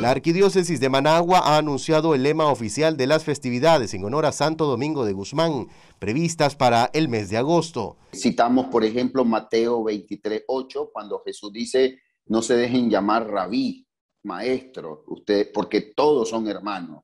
La Arquidiócesis de Managua ha anunciado el lema oficial de las festividades en honor a Santo Domingo de Guzmán, previstas para el mes de agosto. Citamos, por ejemplo, Mateo 23:8, cuando Jesús dice, no se dejen llamar rabí, maestro, usted, porque todos son hermanos.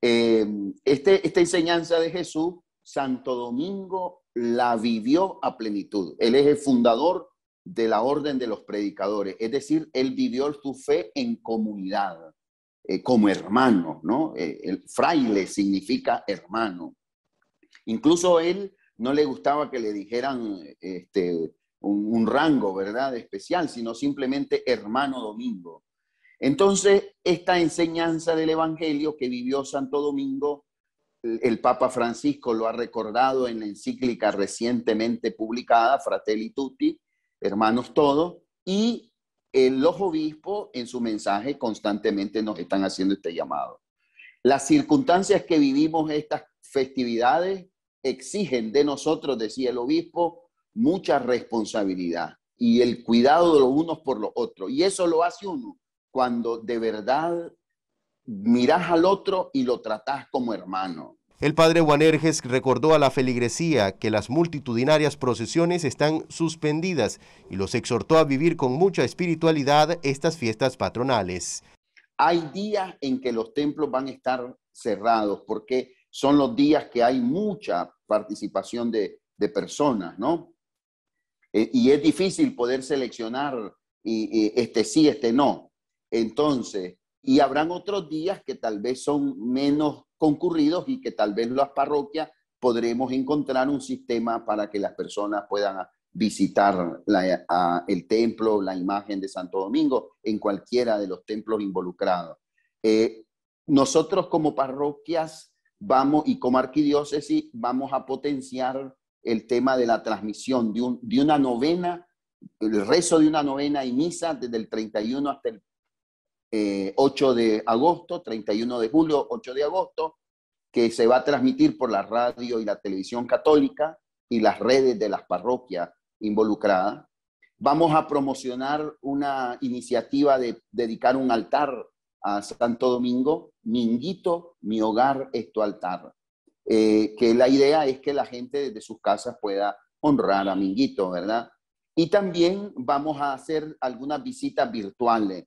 Eh, este, esta enseñanza de Jesús, Santo Domingo la vivió a plenitud. Él es el fundador de la orden de los predicadores, es decir, él vivió su fe en comunidad, eh, como hermano, ¿no? Eh, el fraile significa hermano. Incluso él no le gustaba que le dijeran este, un rango, ¿verdad?, especial, sino simplemente hermano Domingo. Entonces, esta enseñanza del Evangelio que vivió Santo Domingo el Papa Francisco lo ha recordado en la encíclica recientemente publicada, Fratelli Tutti, Hermanos Todos, y los obispos en su mensaje constantemente nos están haciendo este llamado. Las circunstancias que vivimos estas festividades exigen de nosotros, decía el obispo, mucha responsabilidad y el cuidado de los unos por los otros. Y eso lo hace uno cuando de verdad mirás al otro y lo tratás como hermano. El padre Juanerges recordó a la feligresía que las multitudinarias procesiones están suspendidas y los exhortó a vivir con mucha espiritualidad estas fiestas patronales. Hay días en que los templos van a estar cerrados porque son los días que hay mucha participación de, personas, ¿no? Eh, y es difícil poder seleccionar este sí, este no. Entonces, y habrán otros días que tal vez son menos concurridos y que tal vez las parroquias podremos encontrar un sistema para que las personas puedan visitar el templo, la imagen de Santo Domingo, en cualquiera de los templos involucrados. Eh, nosotros como parroquias vamos y como arquidiócesis vamos a potenciar el tema de la transmisión de, de una novena, el rezo de una novena y misa desde el 31 hasta el 8 eh, de agosto, 31 de julio, 8 de agosto, que se va a transmitir por la radio y la televisión católica y las redes de las parroquias involucradas. Vamos a promocionar una iniciativa de dedicar un altar a Santo Domingo, Minguito, mi hogar es tu altar. Eh, que la idea es que la gente desde sus casas pueda honrar a Minguito, ¿verdad? Y también vamos a hacer algunas visitas virtuales